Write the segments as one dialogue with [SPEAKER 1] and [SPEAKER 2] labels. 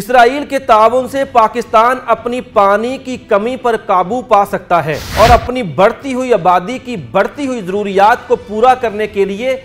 [SPEAKER 1] Israel के ताउन से पाकिस्तान अपनी पानी की कमी पर काबू पा सकता है और अपनी बढ़ती हुई आबादी की बढ़ती हुई ज़रूरियात को पूरा करने के लिए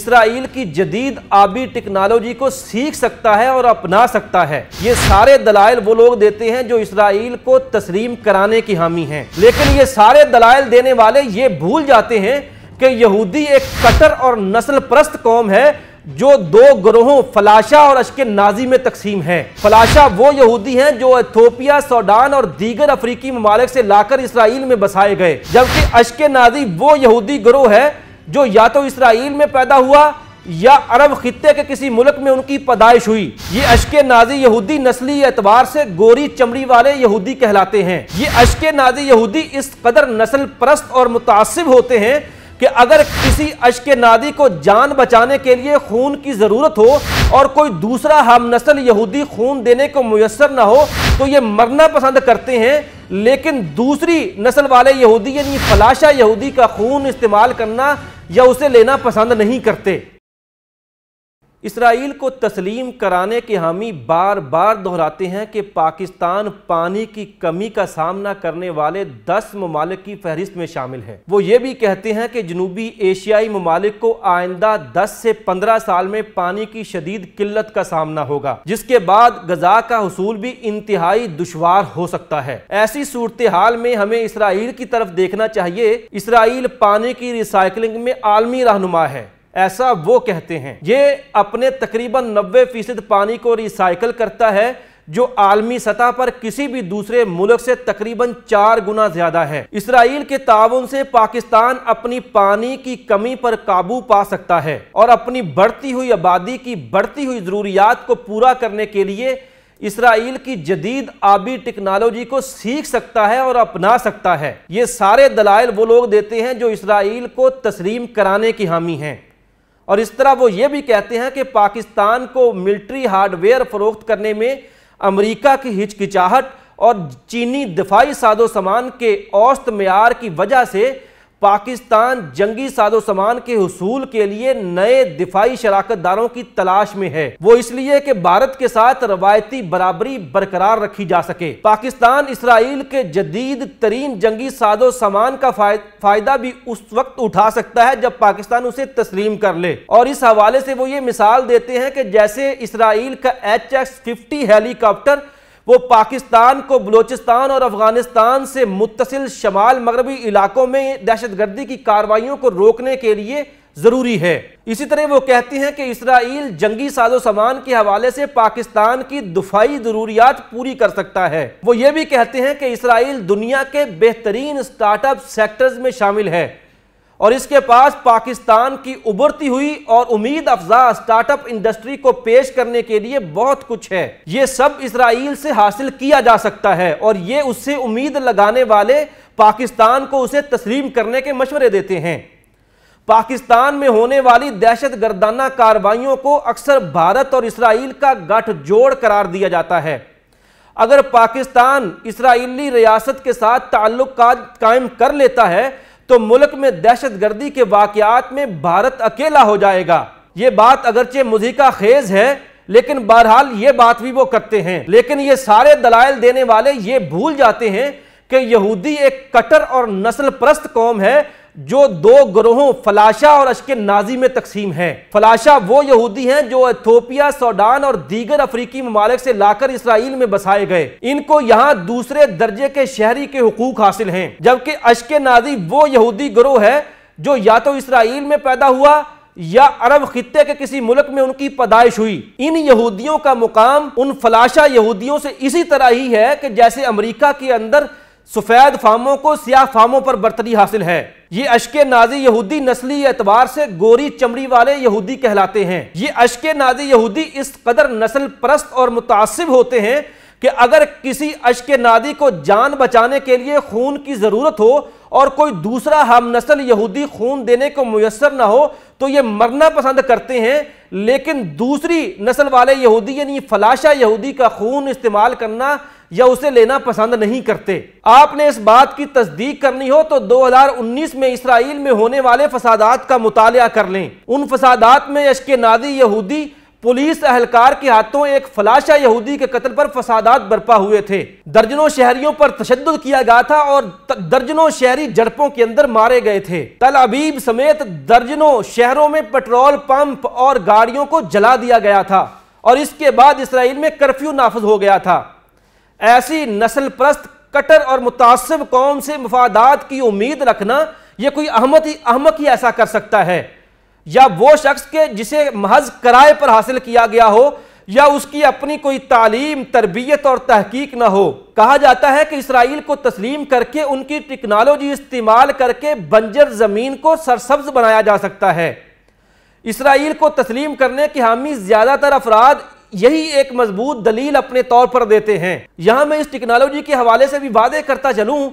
[SPEAKER 1] इसराइल की जदीद आबी टेक्नोलॉजी को सीख सकता है और अपना सकता है ये सारे दलाइल वो लोग देते हैं जो इसराइल को तस्लीम कराने की हामी हैं लेकिन ये सारे दलाइल देने वाले ये भूल जाते हैं कि यहूदी एक कटर और नस्ल परस्त कौम है जो दो ग्रोहों फलाशा और अशके नाजी में तकसीम है फलाशा वो यहूदी हैं जो एथोपिया सोडान और दीगर अफ्रीकी ममालिक से लाकर इसराइल में बसाए गए जबकि अशक नाजी वो यहूदी ग्रोह है जो या तो इसराइल में पैदा हुआ या अरब खत्े के किसी मुल्क में उनकी पैदाइश हुई ये अशक नाजी यहूदी नस्ली एतवार से गोरी चमड़ी वाले यहूदी कहलाते हैं ये अशक नाजी यहूदी इस कदर नस्ल परस्त और मुतासिब होते हैं कि अगर किसी अश्क नादी को जान बचाने के लिए खून की ज़रूरत हो और कोई दूसरा हम नस्ल यहूदी खून देने को मैसर ना हो तो ये मरना पसंद करते हैं लेकिन दूसरी नस्ल वाले यहूदी यानी फलाशा यहूदी का खून इस्तेमाल करना या उसे लेना पसंद नहीं करते इसराइल को तस्लीम कराने के हामी बार बार दोहराते हैं कि पाकिस्तान पानी की कमी का सामना करने वाले दस ममालिक की फहरिस्त में शामिल है वो ये भी कहते हैं कि जनूबी एशियाई ममालिक को आइंदा दस से पंद्रह साल में पानी की शदीद किल्लत का सामना होगा जिसके बाद गजा का हसूल भी इंतहाई दुशवार हो सकता है ऐसी सूरत हाल में हमें इसराइल की तरफ देखना चाहिए इसराइल पानी की रिसाइकलिंग में आलमी रहनुमा है ऐसा वो कहते हैं ये अपने तकरीबन 90 फीसद पानी को रिसाइकल करता है जो आलमी सतह पर किसी भी दूसरे मुल्क से तकरीबन चार गुना ज्यादा है इसराइल के ताउन से पाकिस्तान अपनी पानी की कमी पर काबू पा सकता है और अपनी बढ़ती हुई आबादी की बढ़ती हुई ज़रूरियात को पूरा करने के लिए इसराइल की जदीद आबी टेक्नोलॉजी को सीख सकता है और अपना सकता है ये सारे दलाइल वो लोग देते हैं जो इसराइल को तस्लीम कराने की हामी हैं और इस तरह वो ये भी कहते हैं कि पाकिस्तान को मिलिट्री हार्डवेयर फरोख्त करने में अमरीका की हिचकिचाहट और चीनी दफाई साजो सामान के औस्त मैार की वजह से पाकिस्तान जंगी साजो सामान के हसूल के लिए नए दिफाई शराकत दारों की तलाश में है वो इसलिए कि भारत के साथ रवायती बराबरी बरकरार रखी जा सके पाकिस्तान इसराइल के जदीद तरीन जंगी साजो सामान का फायदा भी उस वक्त उठा सकता है जब पाकिस्तान उसे तस्लीम कर ले और इस हवाले से वो ये मिसाल देते हैं कि जैसे इसराइल का एच एक्स फिफ्टी हेलीकॉप्टर वो पाकिस्तान को बलूचिस्तान और अफगानिस्तान से मुतसिल शमाल मगरबी इलाकों में दहशतगर्दी की कार्रवाइयों को रोकने के लिए ज़रूरी है इसी तरह वो कहती हैं कि इसराइल जंगी साजो सामान के हवाले से पाकिस्तान की दुफाई ज़रूरियात पूरी कर सकता है वो ये भी कहते हैं कि इसराइल दुनिया के बेहतरीन स्टार्टअप सेक्टर्स में शामिल है और इसके पास पाकिस्तान की उभरती हुई और उम्मीद अफजा स्टार्टअप इंडस्ट्री को पेश करने के लिए बहुत कुछ है ये सब इसराइल से हासिल किया जा सकता है और ये उससे उम्मीद लगाने वाले पाकिस्तान को उसे तस्लीम करने के मशवरे देते हैं पाकिस्तान में होने वाली दहशत गर्दाना कार्रवाइयों को अक्सर भारत और इसराइल का गठजोड़ करार दिया जाता है अगर पाकिस्तान इसराइली रियासत के साथ ताल्लुक कायम कर लेता है तो मुल्क में दहशत गर्दी के वाकत में भारत अकेला हो जाएगा ये बात अगरचे का खेज है लेकिन बहरहाल ये बात भी वो करते हैं लेकिन ये सारे दलाइल देने वाले ये भूल जाते हैं कि यहूदी एक कटर और नस्ल परस्त कौम है जो दो ग्रोहों फलाशा और अशक नाजी में तकसीम है फलाशा वो यहूदी हैं जो एथोपिया सोडान और दीगर अफ्रीकी ममालिक से लाकर इसराइल में बसाए गए इनको यहाँ दूसरे दर्जे के शहरी के हकूक हासिल हैं जबकि अशक नाजी वो यहूदी ग्रोह है जो या तो इसराइल में पैदा हुआ या अरब खत्ते के किसी मुल्क में उनकी पैदाइश हुई इन यहूदियों का मुकाम उन फलाशा यहूदियों से इसी तरह ही है कि जैसे अमरीका के अंदर सफेद फार्मों को सियाह फार्मों पर बर्तरी हासिल है ये अशक नाजी यहूदी नस्ली एतबार से गोरी चमड़ी वाले यहूदी कहलाते हैं ये अशक नाजी यहूदी इस कदर नस्ल परस्त और मुतासिब होते हैं कि अगर किसी अशक नादी को जान बचाने के लिए खून की ज़रूरत हो और कोई दूसरा हम नस्ल यहूदी खून देने को मैसर ना हो तो ये मरना पसंद करते हैं लेकिन दूसरी नस्ल वाले यहूदी यानी फलाशा यहूदी का खून इस्तेमाल करना या उसे लेना पसंद नहीं करते आपने इस बात की तस्दीक करनी हो तो 2019 में इसराइल में होने वाले फसादात का मुताल कर लें उन फसादात में अशके नादी यहूदी पुलिस अहलकार के हाथों एक फलाशा यहूदी के कत्ल पर फसादात बर्पा हुए थे दर्जनों शहरियों पर तशद किया गया था और दर्जनों शहरी झड़पों के अंदर मारे गए थे तल अबीब समेत दर्जनों शहरों में पेट्रोल पंप और गाड़ियों को जला दिया गया था और इसके बाद इसराइल में कर्फ्यू नाफज हो गया था ऐसी नस्ल परस्त कटर और मुतासब कौम से मफादात की उम्मीद रखना यह कोई अहमद ही अहमक ही ऐसा कर सकता है या वो शख्स के जिसे महज किराए पर हासिल किया गया हो या उसकी अपनी कोई तालीम तरबियत और तहकीक ना हो कहा जाता है कि इसराइल को तस्लीम करके उनकी टेक्नोलॉजी इस्तेमाल करके बंजर ज़मीन को सरसब्ज बनाया जा सकता है इसराइल को तस्लीम करने के हामी ज़्यादातर अफराद यही एक मजबूत दलील अपने तौर पर देते हैं यहां मैं इस टेक्नोलॉजी के हवाले से भी वादे करता चलूं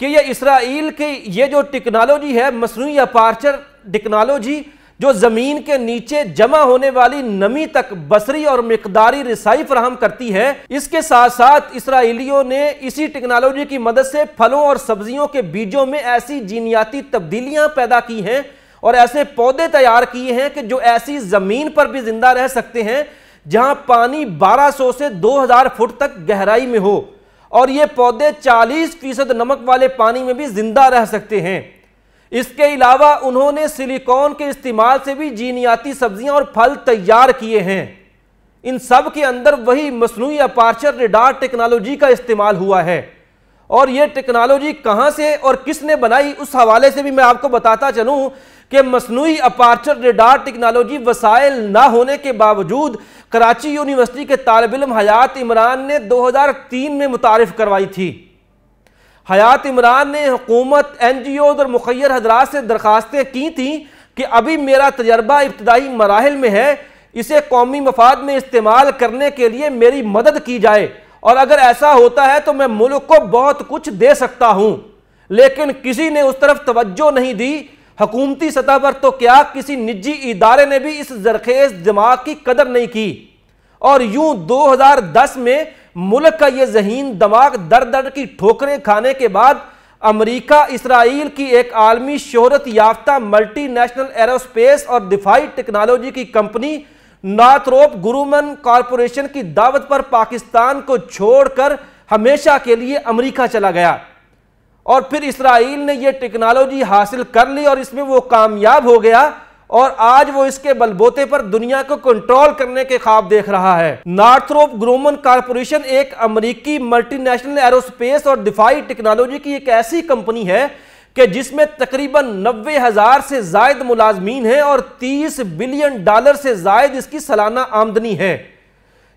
[SPEAKER 1] कि यह इसराइल के ये जो टेक्नोलॉजी है मसनू अपार्चर टेक्नोलॉजी जो ज़मीन के नीचे जमा होने वाली नमी तक बसरी और मकदारी रिसाई फ्राहम करती है इसके साथ साथ इसराइलियों ने इसी टेक्नोलॉजी की मदद से फलों और सब्जियों के बीजों में ऐसी जीनियाती तब्दीलियां पैदा की हैं और ऐसे पौधे तैयार किए हैं कि जो ऐसी ज़मीन पर भी जिंदा रह सकते हैं जहां पानी 1200 से 2000 फुट तक गहराई में हो और ये पौधे 40 फीसद नमक वाले पानी में भी जिंदा रह सकते हैं इसके अलावा उन्होंने सिलिकॉन के इस्तेमाल से भी जीनियाती सब्जियां और फल तैयार किए हैं इन सब के अंदर वही मसनू अपार्चर रिडार टेक्नोलॉजी का इस्तेमाल हुआ है और ये टेक्नोलॉजी कहाँ से और किसने बनाई उस हवाले से भी मैं आपको बताता चलूँ कि मसनू अपार्चर रेडार टेक्नोलॉजी वसाइल ना होने के बावजूद कराची यूनिवर्सिटी के तालब हयात इमरान ने दो हजार तीन में मुतारफ़ करवाई थी हयात इमरान ने हुकूमत एन जी ओज और मुखर हजरात से दरख्वास्तें की थी कि अभी मेरा तजर्बा इब्तदाई मराहल में है इसे कौमी मफाद में इस्तेमाल करने के लिए मेरी मदद की जाए और अगर ऐसा होता है तो मैं मुल्क को बहुत कुछ दे सकता हूं लेकिन किसी ने उस तरफ तवज्जो नहीं दी हकूमती सतह पर तो क्या किसी निजी इदारे ने भी इस जरखेज़ दिमाग की कदर नहीं की और यूं 2010 में मुल्क का यह जहीन दिमाग दर दर की ठोकरें खाने के बाद अमेरिका इसराइल की एक आलमी शहरत याफ्ता मल्टीनेशनल एरोस्पेस और दिफाई टेक्नोलॉजी की कंपनी नाथरोप गुरुमन कॉरपोरेशन की दावत पर पाकिस्तान को छोड़कर हमेशा के लिए अमेरिका चला गया और फिर इसराइल ने यह टेक्नोलॉजी हासिल कर ली और इसमें वो कामयाब हो गया और आज वो इसके बलबोते पर दुनिया को कंट्रोल करने के ख्वाब देख रहा है नार्थरोप ग्रोमन कॉरपोरेशन एक अमेरिकी मल्टीनेशनल एरोस्पेस और दिफाई टेक्नोलॉजी की एक ऐसी कंपनी है कि जिसमें तकरीबन नब्बे हजार से जायद मुलाजमीन हैं और तीस बिलियन डॉलर से जायद इसकी सालाना आमदनी है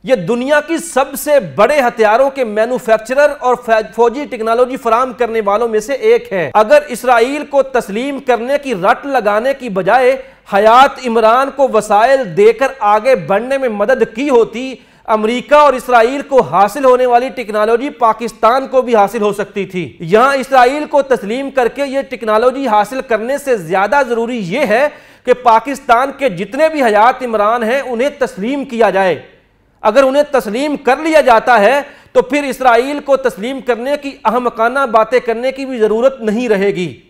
[SPEAKER 1] यह दुनिया की सबसे बड़े हथियारों के मैन्युफैक्चरर और फौजी टेक्नोलॉजी फराम करने वालों में से एक है अगर इसराइल को तस्लीम करने की रट लगाने की बजाय हयात इमरान को वसाइल देकर आगे बढ़ने में मदद की होती अमेरिका और इसराइल को हासिल होने वाली टेक्नोलॉजी पाकिस्तान को भी हासिल हो सकती थी यहाँ इसराइल को तस्लीम करके ये टेक्नोलॉजी हासिल करने से ज़्यादा ज़रूरी ये है कि पाकिस्तान के जितने भी हयात इमरान हैं उन्हें तस्लीम किया जाए अगर उन्हें तस्लीम कर लिया जाता है तो फिर इसराइल को तस्लीम करने की अहमकाना बातें करने की भी ज़रूरत नहीं रहेगी